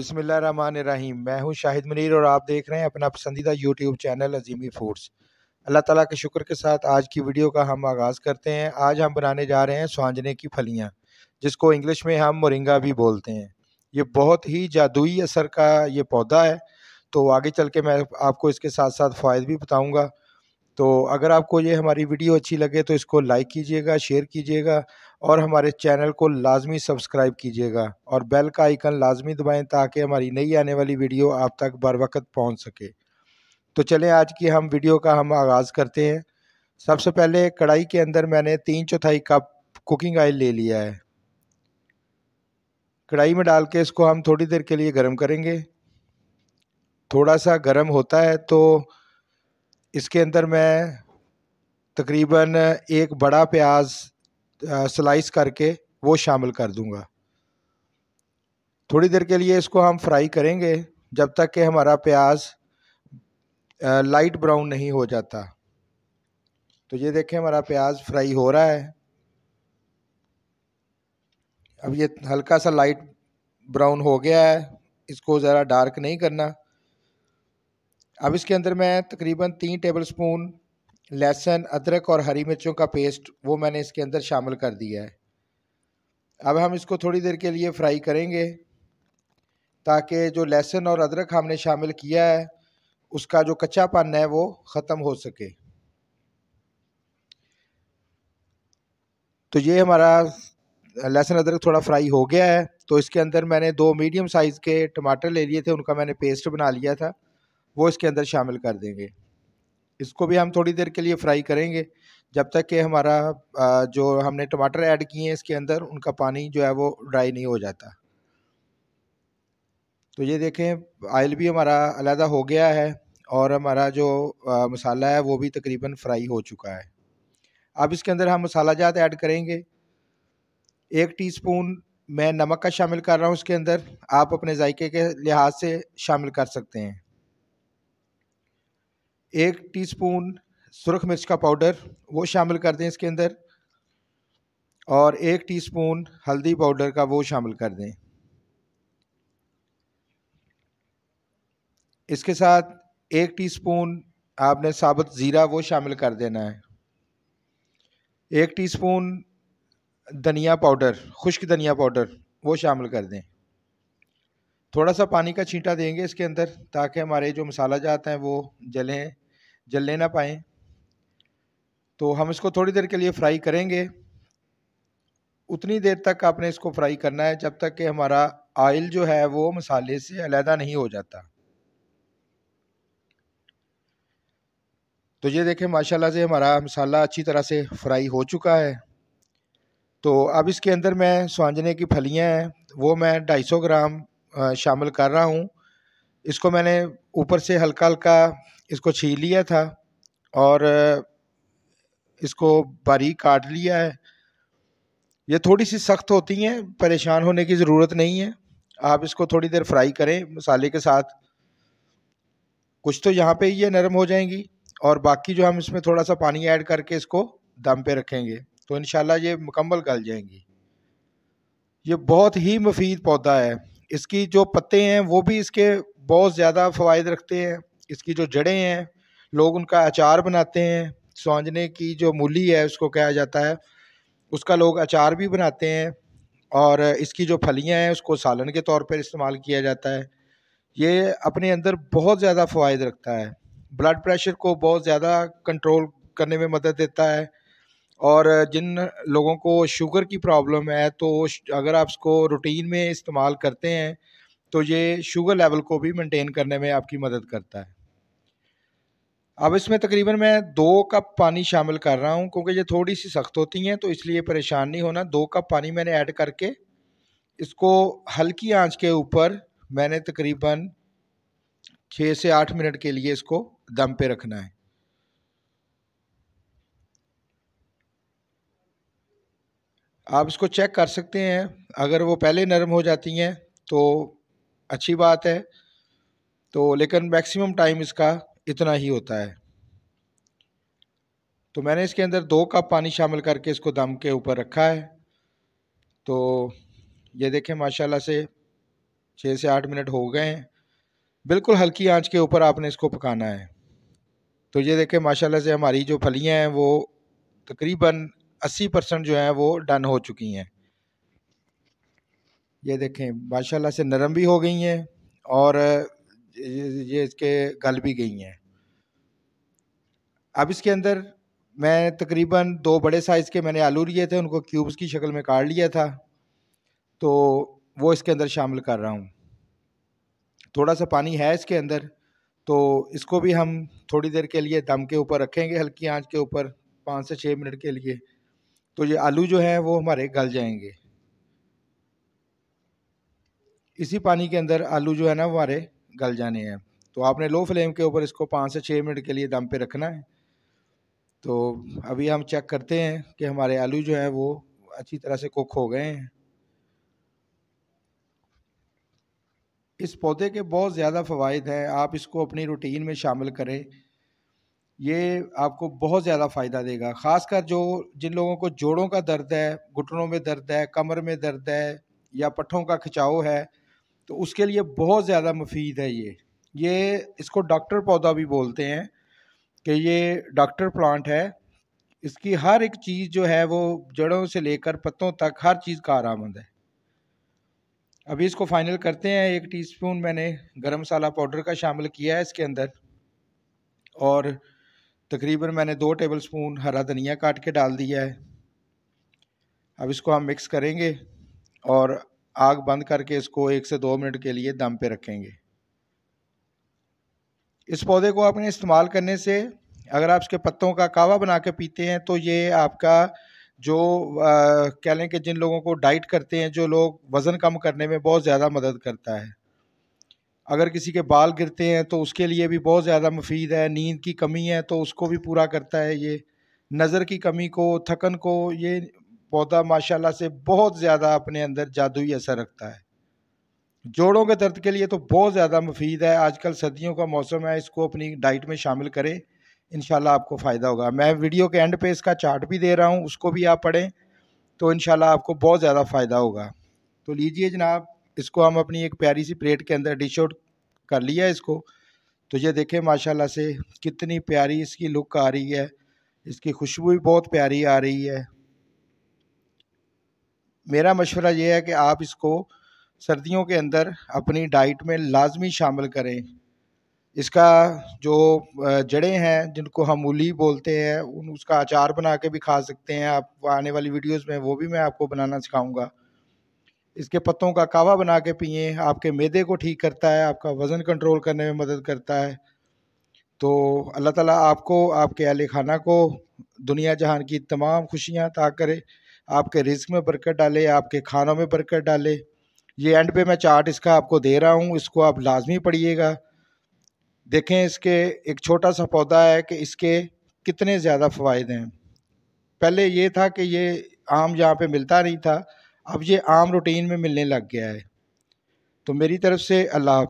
रही मैं हूं शाहिद मनीर और आप देख रहे हैं अपना पसंदीदा यूट्यूब चैनल अजीमी फूड्स अल्लाह ताला के शुक्र के साथ आज की वीडियो का हम आगाज़ करते हैं आज हम बनाने जा रहे हैं स्वांजने की फलियां जिसको इंग्लिश में हम मोरिंगा भी बोलते हैं ये बहुत ही जादुई असर का ये पौधा है तो आगे चल के मैं आपको इसके साथ साथ फ़ायद भी बताऊँगा तो अगर आपको ये हमारी वीडियो अच्छी लगे तो इसको लाइक कीजिएगा शेयर कीजिएगा और हमारे चैनल को लाजमी सब्सक्राइब कीजिएगा और बेल का आइकन लाजमी दबाएं ताकि हमारी नई आने वाली वीडियो आप तक बर वक्त पहुँच सके तो चलें आज की हम वीडियो का हम आगाज़ करते हैं सबसे पहले कढ़ाई के अंदर मैंने तीन चौथाई कप कुकिंग ऑयल ले लिया है कढ़ाई में डाल के इसको हम थोड़ी देर के लिए गर्म करेंगे थोड़ा सा गर्म होता है तो इसके अंदर मैं तकरीबन एक बड़ा प्याज स्लाइस करके वो शामिल कर दूंगा थोड़ी देर के लिए इसको हम फ्राई करेंगे जब तक कि हमारा प्याज लाइट ब्राउन नहीं हो जाता तो ये देखें हमारा प्याज फ्राई हो रहा है अब ये हल्का सा लाइट ब्राउन हो गया है इसको ज़रा डार्क नहीं करना अब इसके अंदर मैं तकरीबन तीन टेबल स्पून लहसुन अदरक और हरी मिर्चों का पेस्ट वो मैंने इसके अंदर शामिल कर दिया है अब हम इसको थोड़ी देर के लिए फ्राई करेंगे ताकि जो लहसुन और अदरक हमने शामिल किया है उसका जो कच्चापन है वो ख़त्म हो सके तो ये हमारा लहसुन अदरक थोड़ा फ्राई हो गया है तो इसके अंदर मैंने दो मीडियम साइज़ के टमाटर ले लिए थे उनका मैंने पेस्ट बना लिया था वो इसके अंदर शामिल कर देंगे इसको भी हम थोड़ी देर के लिए फ्राई करेंगे जब तक कि हमारा जो हमने टमाटर ऐड किए हैं इसके अंदर उनका पानी जो है वो ड्राई नहीं हो जाता तो ये देखें आयल भी हमारा अलहदा हो गया है और हमारा जो आ, मसाला है वो भी तकरीबन फ्राई हो चुका है अब इसके अंदर हम मसाला जात ऐड करेंगे एक टीस्पून मैं नमक का शामिल कर रहा हूँ इसके अंदर आप अपने जायके के लिहाज से शामिल कर सकते हैं एक टीस्पून सुरख मिर्च का पाउडर वो शामिल कर दें इसके अंदर और एक टीस्पून हल्दी पाउडर का वो शामिल कर दें इसके साथ एक टीस्पून आपने साबुत ज़ीरा वो शामिल कर देना है एक टीस्पून धनिया पाउडर खुश्क धनिया पाउडर वो शामिल कर दें थोड़ा सा पानी का छींटा देंगे इसके अंदर ताकि हमारे जो मसाला जात हैं वो जलें जलने ना पाए तो हम इसको थोड़ी देर के लिए फ्राई करेंगे उतनी देर तक आपने इसको फ्राई करना है जब तक कि हमारा आयल जो है वो मसाले से अलहदा नहीं हो जाता तो ये देखें माशाल्लाह से हमारा मसाला अच्छी तरह से फ्राई हो चुका है तो अब इसके अंदर मैं सुजने की फलियां हैं वो मैं 250 ग्राम शामिल कर रहा हूँ इसको मैंने ऊपर से हल्का हल्का इसको छील लिया था और इसको बारीक काट लिया है ये थोड़ी सी सख्त होती हैं परेशान होने की ज़रूरत नहीं है आप इसको थोड़ी देर फ्राई करें मसाले के साथ कुछ तो यहाँ पे ही ये नरम हो जाएंगी और बाकी जो हम इसमें थोड़ा सा पानी ऐड करके इसको दम पे रखेंगे तो इन ये मुकम्मल गल जाएंगी ये बहुत ही मुफीद पौधा है इसकी जो पत्ते हैं वो भी इसके बहुत ज़्यादा फ़वाद रखते हैं इसकी जो जड़ें हैं लोग उनका अचार बनाते हैं सौंजने की जो मूली है उसको कहा जाता है उसका लोग अचार भी बनाते हैं और इसकी जो फलियां हैं उसको सालन के तौर पर इस्तेमाल किया जाता है ये अपने अंदर बहुत ज़्यादा फ़वाद रखता है ब्लड प्रेशर को बहुत ज़्यादा कंट्रोल करने में मदद देता है और जिन लोगों को शुगर की प्रॉब्लम है तो अगर आप इसको रूटीन में इस्तेमाल करते हैं तो ये शुगर लेवल को भी मेंटेन करने में आपकी मदद करता है अब इसमें तकरीबन मैं दो कप पानी शामिल कर रहा हूँ क्योंकि ये थोड़ी सी सख्त होती हैं तो इसलिए परेशान नहीं होना दो कप पानी मैंने ऐड करके इसको हल्की आंच के ऊपर मैंने तकरीबन छः से आठ मिनट के लिए इसको दम पे रखना है आप इसको चेक कर सकते हैं अगर वो पहले नरम हो जाती हैं तो अच्छी बात है तो लेकिन मैक्सिमम टाइम इसका इतना ही होता है तो मैंने इसके अंदर दो कप पानी शामिल करके इसको दम के ऊपर रखा है तो ये देखें माशाल्लाह से छः से आठ मिनट हो गए हैं बिल्कुल हल्की आंच के ऊपर आपने इसको पकाना है तो ये देखें माशाल्लाह से हमारी जो फलियां हैं वो तकरीबन अस्सी परसेंट जो है वो डन हो चुकी हैं ये देखें माशाल्लाह से नरम भी हो गई हैं और ये इसके गल भी गई हैं अब इसके अंदर मैं तकरीबन दो बड़े साइज़ के मैंने आलू लिए थे उनको क्यूब्स की शक्ल में काट लिया था तो वो इसके अंदर शामिल कर रहा हूँ थोड़ा सा पानी है इसके अंदर तो इसको भी हम थोड़ी देर के लिए दम के ऊपर रखेंगे हल्की आंच के ऊपर पाँच से छः मिनट के लिए तो ये आलू जो है वो हमारे गल जाएंगे इसी पानी के अंदर आलू जो है ना हमारे गल जाने हैं तो आपने लो फ्लेम के ऊपर इसको पाँच से छः मिनट के लिए दम पे रखना है तो अभी हम चेक करते हैं कि हमारे आलू जो है वो अच्छी तरह से कुक हो गए हैं इस पौधे के बहुत ज़्यादा फ़वाद हैं आप इसको अपनी रूटीन में शामिल करें ये आपको बहुत ज़्यादा फ़ायदा देगा ख़ासकर जो जिन लोगों को जोड़ों का दर्द है घुटनों में दर्द है कमर में दर्द है या पट्ठों का खिंचाव है तो उसके लिए बहुत ज़्यादा मुफीद है ये ये इसको डॉक्टर पौधा भी बोलते हैं कि ये डॉक्टर प्लांट है इसकी हर एक चीज़ जो है वो जड़ों से लेकर पत्तों तक हर चीज़ का आरामंद है अभी इसको फाइनल करते हैं एक टीस्पून मैंने गरम मसाला पाउडर का शामिल किया है इसके अंदर और तकरीबन मैंने दो टेबल स्पून हरा धनिया काट के डाल दिया है अब इसको हम मिक्स करेंगे और आग बंद करके इसको एक से दो मिनट के लिए दम पे रखेंगे इस पौधे को आपने इस्तेमाल करने से अगर आप इसके पत्तों का कावा बना के पीते हैं तो ये आपका जो कह लें कि जिन लोगों को डाइट करते हैं जो लोग वज़न कम करने में बहुत ज़्यादा मदद करता है अगर किसी के बाल गिरते हैं तो उसके लिए भी बहुत ज़्यादा मुफीद है नींद की कमी है तो उसको भी पूरा करता है ये नज़र की कमी को थकन को ये पौधा माशाल्लाह से बहुत ज़्यादा अपने अंदर जादुई असर रखता है जोड़ों के दर्द के लिए तो बहुत ज़्यादा मुफीद है आजकल सर्दियों का मौसम है इसको अपनी डाइट में शामिल करें इन आपको फ़ायदा होगा मैं वीडियो के एंड पे इसका चार्ट भी दे रहा हूँ उसको भी आप पढ़ें तो इन आपको बहुत ज़्यादा फ़ायदा होगा तो लीजिए जनाब इसको हम अपनी एक प्यारी सी प्लेट के अंदर डिश आउट कर लिया इसको तो ये देखें माशाल्लाह से कितनी प्यारी इसकी लुक आ रही है इसकी खुशबू भी बहुत प्यारी आ रही है मेरा मशवरा ये है कि आप इसको सर्दियों के अंदर अपनी डाइट में लाजमी शामिल करें इसका जो जड़ें हैं जिनको हम उली बोलते हैं उन उसका अचार बना के भी खा सकते हैं आप आने वाली वीडियोस में वो भी मैं आपको बनाना सिखाऊंगा इसके पत्तों का कावा बना के पिए आपके मैदे को ठीक करता है आपका वज़न कंट्रोल करने में मदद करता है तो अल्लाह ताला आपको आपके अहल खाना को दुनिया जहान की तमाम खुशियाँ ता करे आपके रिस्क में बरकत डाले आपके खानों में बरकत डाले ये एंड पे मैं चार्ट इसका आपको दे रहा हूँ इसको आप लाजमी पढ़िएगा देखें इसके एक छोटा सा पौधा है कि इसके कितने ज़्यादा फ़वाद हैं पहले ये था कि ये आम यहाँ पे मिलता नहीं था अब ये आम रूटीन में मिलने लग गया है तो मेरी तरफ़ से अल्लाह